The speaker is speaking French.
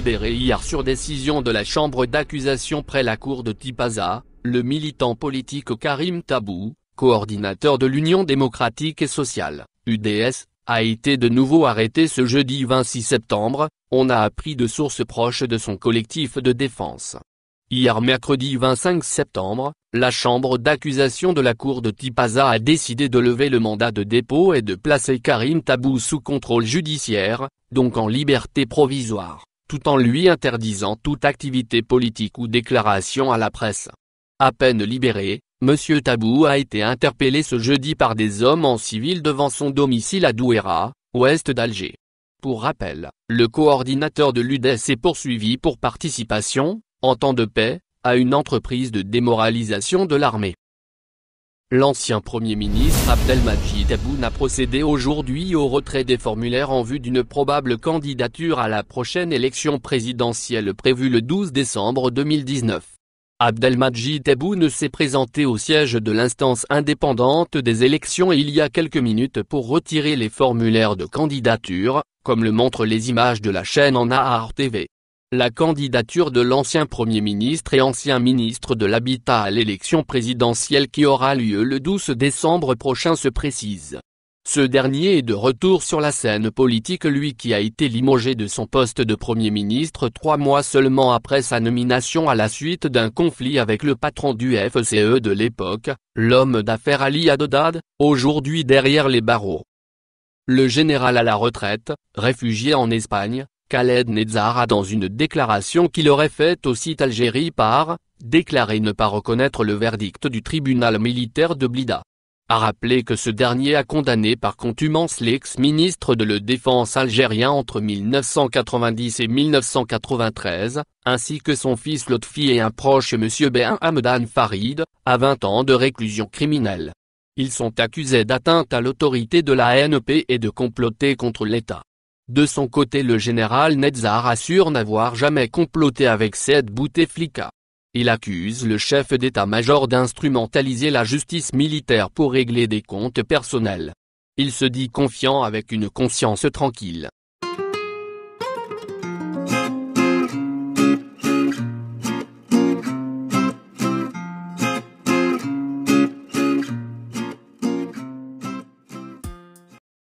libéré hier sur décision de la chambre d'accusation près la cour de Tipaza, le militant politique Karim Tabou, coordinateur de l'Union démocratique et sociale, UDS, a été de nouveau arrêté ce jeudi 26 septembre, on a appris de sources proches de son collectif de défense. Hier mercredi 25 septembre, la chambre d'accusation de la cour de Tipaza a décidé de lever le mandat de dépôt et de placer Karim Tabou sous contrôle judiciaire, donc en liberté provisoire tout en lui interdisant toute activité politique ou déclaration à la presse. À peine libéré, M. Tabou a été interpellé ce jeudi par des hommes en civil devant son domicile à Douera, ouest d'Alger. Pour rappel, le coordinateur de l'UDES est poursuivi pour participation, en temps de paix, à une entreprise de démoralisation de l'armée. L'ancien Premier ministre Abdelmajid Tebboune a procédé aujourd'hui au retrait des formulaires en vue d'une probable candidature à la prochaine élection présidentielle prévue le 12 décembre 2019. Abdelmajid Tebboune s'est présenté au siège de l'instance indépendante des élections il y a quelques minutes pour retirer les formulaires de candidature, comme le montrent les images de la chaîne en ARTV. TV. La candidature de l'ancien Premier ministre et ancien ministre de l'Habitat à l'élection présidentielle qui aura lieu le 12 décembre prochain se précise. Ce dernier est de retour sur la scène politique lui qui a été limogé de son poste de Premier ministre trois mois seulement après sa nomination à la suite d'un conflit avec le patron du FCE de l'époque, l'homme d'affaires Ali Adodad, aujourd'hui derrière les barreaux. Le général à la retraite, réfugié en Espagne, Khaled Nezar a dans une déclaration qu'il aurait faite au site Algérie par, déclaré ne pas reconnaître le verdict du tribunal militaire de Blida. A rappelé que ce dernier a condamné par contumance l'ex-ministre de la Défense algérien entre 1990 et 1993, ainsi que son fils Lotfi et un proche M. Ben Hamdan Farid, à 20 ans de réclusion criminelle. Ils sont accusés d'atteinte à l'autorité de la NP e et de comploter contre l'État. De son côté le général Netzar assure n'avoir jamais comploté avec cette Bouteflika. Il accuse le chef d'état-major d'instrumentaliser la justice militaire pour régler des comptes personnels. Il se dit confiant avec une conscience tranquille.